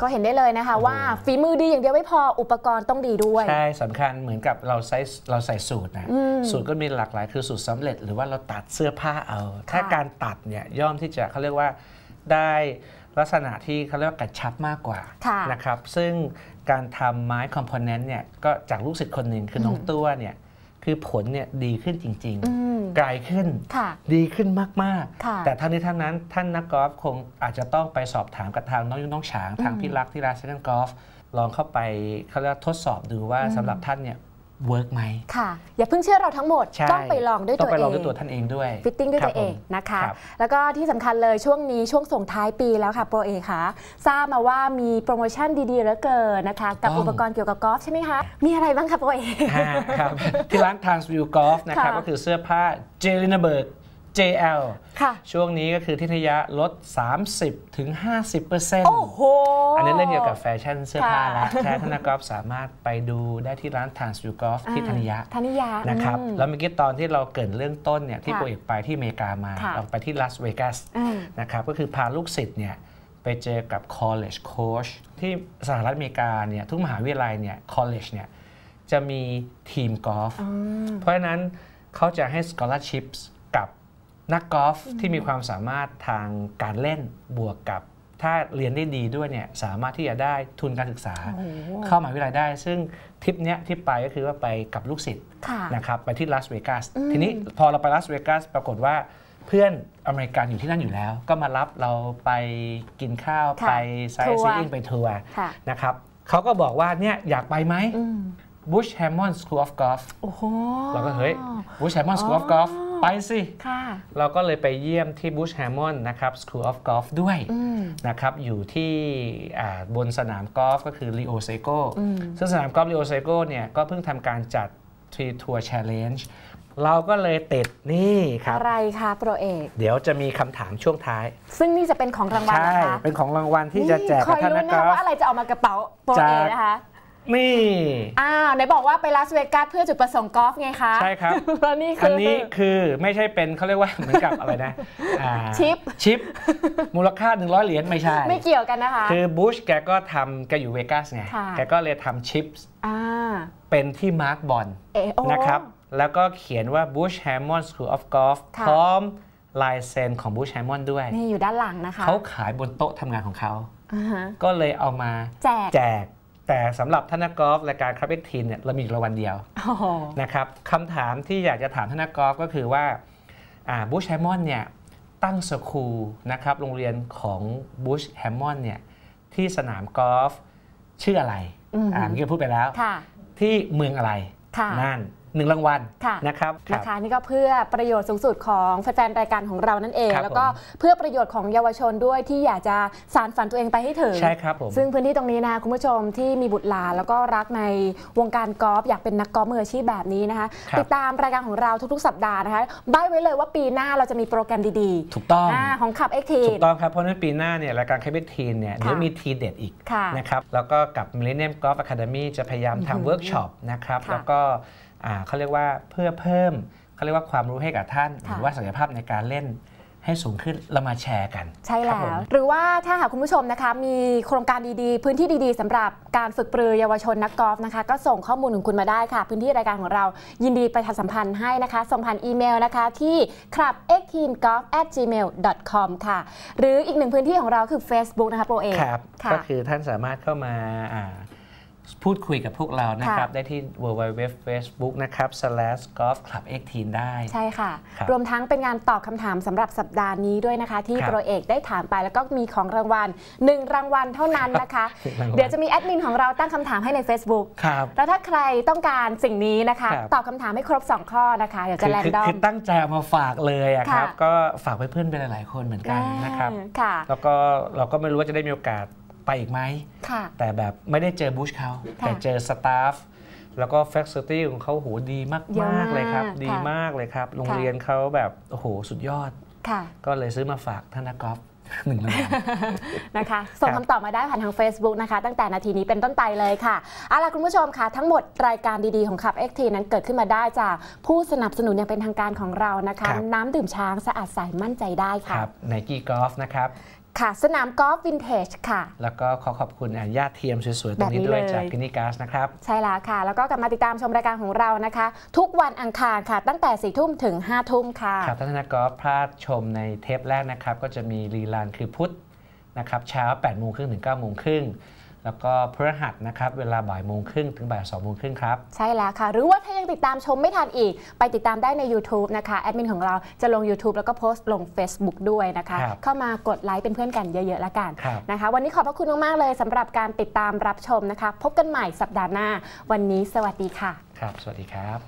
ก็เห็นได้เลยนะคะว่าฝีมือดีอย่างเดียว ไม่พออุปกรณ์ต้องดีด้วย ใช่สำคัญเหมือนกับเราใส่เราใส่สูตรนะสูตรก็มีหลากหลายคือสูตรสำเร็จ หรือว่าเราตัดเสื้อผ้าเอา ถ้าการตัดเนี่ยย่อมที่จะเขาเรียกว่าได้ลักษณะที่เขาเรียกว่ากระชับมากกว่านะครับซึ่งการทำไม้คอมโพเนนต์เนี่ยก็จากลูกศิษย์คนหนึ่งคือน้องตัวเนี่ยคือผลเนี่ยดีขึ้นจริงๆไกลขึ้นดีขึ้นมากๆ แต่ทั้งนี้ทั้งนั้น ท่านนักกอล์ฟคงอาจจะต้องไปสอบถามกับทางน้องยุ่งน้องฉางทางพี่รักที่ร้านเซนต์กอล์ฟลองเข้าไปเขาเรียกทดสอบดูว่าสำหรับท่านเนี่ยเวิร์กไหมค่ะอย่าเพิ่งเชื่อเราทั้งหมดต้องไปลองด้วยตัวเองต้องไปลองด้วยตัวท่านเองด้วยฟิตติ้งด้วยตัวเองนะคะแล้วก็ที่สำคัญเลยช่วงนี้ช่วงส่งท้ายปีแล้วค่ะโปรเอกค่ะทราบมาว่ามีโปรโมชั่นดีๆเหลือเกินนะคะกับอุปกรณ์เกี่ยวกับกอล์ฟใช่ไหมคะ มีอะไรบ้างคะโปรเอกครับที่ร้าน Transview Golf นะครับก็คือเสื้อผ้าเจลินเบิร์ก JL ค่ะช่วงนี้ก็คือทิทยะลด 30-50%ถึงโอ้โหอันนี้เรื่องเกี่ยวกับแฟชั่นเสื้อผ้าแล้วแท่ธนกรสามารถไปดูได้ที่ร้านทางสุูกอฟที่ธนิยะธนิยะ นะครับ แล้วเมื่อกี้ตอนที่เราเกิดเรื่องต้นเนี่ยที่โปรเอกไปที่อเมริกามาเราไปที่ลาสเวกัสนะครับก็คือพาลูกศิษย์เนี่ย ไปเจอกับ college coach ที่สหรัฐอเมริกาเนี่ยทุกมหาวิทยาลัยเนี่ย college เนี่ยจะมีทีมกอล์ฟเพราะฉะนั้นเขาจะให้ scholarships กับนักกอล์ฟที่มีความสามารถทางการเล่นบวกกับถ้าเรียนได้ดีด้วยเนี่ยสามารถที่จะได้ทุนการศึกษา เข้ามหาวิทยาลัยได้ ซึ่งทริปเนี้ยที่ไปก็คือว่าไปกับลูกศิษย์นะครับไปที่ลาสเวกัสทีนี้พอเราไปลาสเวกัสปรากฏว่า เพื่อนอเมริกันอยู่ที่นั่นอยู่แล้ว ก็มารับเราไปกินข้าวไปไซซิ่งไปทัวร์นะครับเขาก็บอกว่าเนี่ยอยากไปไหมบ h ชแฮมมอนสกู o o l of Golf เราก็เฮ้ยบ h ชแฮมมอนสกู o o l of Golf ไปสิเราก็เลยไปเยี่ยมที่ Bush Hammond นะครับ School of Golf ด้วยนะครับอยู่ที่บนสนามกอล์ฟก็คือ Leo Seco ซึ่งสนามกอล์ฟ Leo Seco เนี่ยก็เพิ่งทำการจัดทรปทัวร์แชร์เลนจ์เราก็เลยติดนี่ครับ อะไรคะโปรเอกเดี๋ยวจะมีคำถามช่วงท้าย ซึ่งนี่จะเป็นของรางวัลนะคะเป็นของรางวัลที่จะแจกท่านนักกอลนฟว่าอะไรจะออกมากระเป๋าโปรเอกนะคะนี่ อ่าไหนบอกว่าไปลาสเวกัสเพื่อจุดประสงค์กอล์ฟไงคะ ใช่ครับแล้วนี่คืออันนี้คือไม่ใช่เป็นเขาเรียกว่าเหมือนกับอะไรนะชิป ชิป มูลค่า 100 เหรียญไม่ใช่ ไม่เกี่ยวกันนะคะ คือบูชแกก็ทำแกอยู่เวกัสไงแกก็เลยทำชิป เป็นที่มาร์กบอลนะครับแล้วก็เขียนว่า Bush Hammond School of Golf พร้อมลายเซ็นของบูชแฮมมอนด้วย นี่อยู่ด้านหลังนะคะเขาขายบนโต๊ะทำงานของเขาก็เลยเอามาแจกแต่สำหรับท่านักกอล์ฟรายการครับเอ็กทีนเนี่ยเรามีรางวัลเดียวนะครับคำถามที่อยากจะถามท่านักกอล์ฟ ก็คือว่าบูชแฮมมอนเนี่ยตั้งสคูลนะครับโรงเรียนของบูชแฮมมอนเนี่ยที่สนามกอล์ฟ ชื่ออะไรอ่าเมื่อกี้พูดไปแล้วที่เมืองอะไรนั่นหนึ่งรางวัลนะครับนะคะนี่ก็เพื่อประโยชน์สูงสุดของแฟนๆ รายการของเรานั่นเอง แล้วก็เพื่อประโยชน์ของเยาวชนด้วยที่อยากจะสานฝันตัวเองไปให้ถึงใช่ครับผมซึ่งพื้นที่ตรงนี้นะคุณผู้ชมที่มีบุตรหลานแล้วก็รักในวงการกอล์ฟอยากเป็นนักกอล์ฟมืออาชีพแบบนี้นะคะติดตามรายการของเราทุกๆ สัปดาห์นะคะใบ้ไว้เลยว่าปีหน้าเราจะมีโปรแกรมดีๆ ถูกต้องของขับเอ็กทีนถูกต้องครับเพราะนั้นปีหน้าเนี่ยรายการขับเอ็กทีนเนี่ยเดี๋ยวมีทีเด็ดอีกนะครับแล้วก็กับเลเนียมกอล์ฟอะคาเดมี่จะพยายามทำเวิร์กช็อปนะครับแล้วก็เขาเรียกว่าเพื่อเพิ่มเขาเรียกว่าความรู้ให้กับท่าน หรือว่าศักยภาพในการเล่นให้สูงขึ้นเรามาแชร์กัน ใช่แล้ว หรือว่าถ้าหากคุณผู้ชมนะคะมีโครงการดีๆ พื้นที่ดี ๆ สำหรับการฝึกปรือเยาวชนนักกอล์ฟนะคะ ก็ส่งข้อมูลของคุณมาได้ค่ะ พื้นที่รายการของเรายินดีไปทำสัมพันธ์ให้นะคะ ส่งผ่านอีเมลนะคะที่ club x t e a m g o l f at gmail com ค่ะ หรืออีกหนึ่งพื้นที่ของเราคือ Facebook นะคะโปรเองก็คือท่านสามารถเข้ามาพูดคุยกับพวกเรานะครับ ได้ที่ www facebook นะครับ slash golf club 18ได้ใช่ค่ะ รวมทั้งเป็นงานตอบคำถามสำหรับสัปดาห์นี้ด้วยนะคะ ที่โปรเอกได้ถามไปแล้วก็มีของรางวัล 1 รางวัลเท่านั้นนะคะ เดี๋ยวจะมีแอดมินของเราตั้งคำถามให้ใน Facebook ครับแล้วถ้าใครต้องการสิ่งนี้นะคะ ตอบคำถามให้ครบ 2 ข้อนะคะ เดี๋ยวจะแรนดอมคือตั้งใจมาฝากเลยครับก็ฝากไปเพื่อนไปหลายๆคนเหมือนกันนะครับแล้วก็เราก็ไม่รู้ว่าจะได้มีโอกาสไปอีกไหม แต่แบบไม่ได้เจอบูชเขาแต่เจอสตาฟ แล้วก็แฟคซิตี้ของเขาโหดีมากมากเลยครับ ดีมากเลยครับ โรงเรียนเขาแบบ โอ้โหสุดยอด ก็เลยซื้อมาฝากท่านนักกอล์ฟหนึ่งนะคะส่งคำตอบมาได้ผ่านทาง Facebook นะคะ ตั้งแต่นาทีนี้เป็นต้นไปเลยค่ะเอาล่ะคุณผู้ชมค่ะ ทั้งหมดรายการดี ๆของขับเอ็กทีนั้นเกิดขึ้นมาได้จากผู้สนับสนุนอย่างเป็นทางการของเรานะคะ น้ำดื่มช้างสะอาดใสมั่นใจได้ค่ะไนกี้กอล์ฟนะครับค่ะ สนามกอล์ฟวินเทจค่ะ แล้วก็ขอขอบคุณญาติเทียมสวยๆ ตรงนี้ด้วยจากพินิกาสนะครับ ใช่แล้วค่ะ แล้วก็กลับมาติดตามชมรายการของเรานะคะ ทุกวันอังคารค่ะตั้งแต่4ี่ทุ่มถึง5้าทุ่มค่ะครับท่านนักกอล์ฟพลาดชมในเทปแรกนะครับ ก็จะมีรีลานคือพุธนะครับ เช้า8ปดโมงครึ่งถึงเก้าโมงครึ่งแล้วก็พฤหัสนะครับเวลาบ่ายโมงครึ่งถึงบ่ายสองโมงครึ่งครับ ใช่แล้วค่ะ หรือว่าถ้ายังติดตามชมไม่ทันอีก ไปติดตามได้ใน YouTube นะคะแอดมินของเราจะลง YouTube แล้วก็โพสต์ลง Facebook ด้วยนะคะ เข้ามากดไลค์เป็นเพื่อนกันเยอะ ๆ ละกันนะคะวันนี้ขอบพระคุณมาก ๆ เลยสำหรับการติดตามรับชมนะคะ พบกันใหม่สัปดาห์หน้า วันนี้สวัสดีค่ะครับสวัสดีครับ